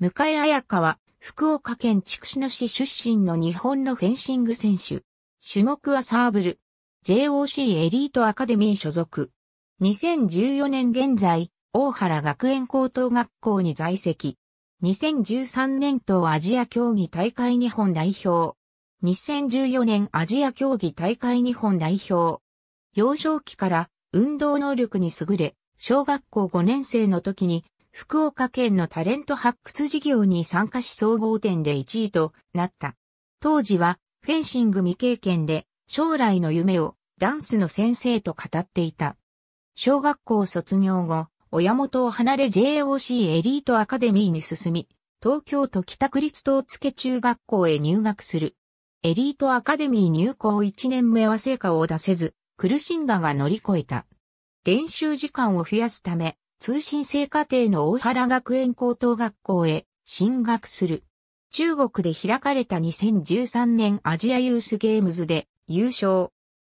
向江彩香は、福岡県筑紫野市出身の日本のフェンシング選手。種目はサーブル。JOC エリートアカデミー所属。2014年現在、大原学園高等学校に在籍。2013年とアジア競技大会日本代表。2014年アジア競技大会日本代表。幼少期から運動能力に優れ、小学校5年生の時に福岡県のタレント発掘事業に参加し総合点で1位となった。当時はフェンシング未経験で将来の夢をダンスの先生と語っていた。小学校卒業後、親元を離れ JOC エリートアカデミーに進み、東京都北区立東付中学校へ入学する。エリートアカデミー入校1年目は成果を出せず、苦しんだが乗り越えた。練習時間を増やすため、通信制課程の大原学園高等学校へ進学する。中国で開かれた2013年アジアユースゲームズで優勝。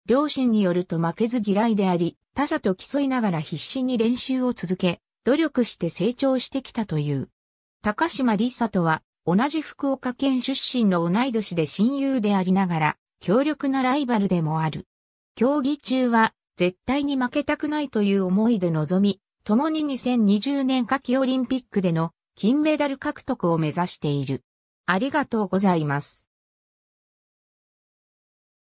両親によると負けず嫌いであり、他者と競いながら必死に練習を続け、努力して成長してきたという。高島理沙とは、同じ福岡県出身の同い年で親友でありながら、強力なライバルでもある。競技中は、絶対に負けたくないという思いで臨み、共に2020年夏季オリンピックでの金メダル獲得を目指している。ありがとうございます。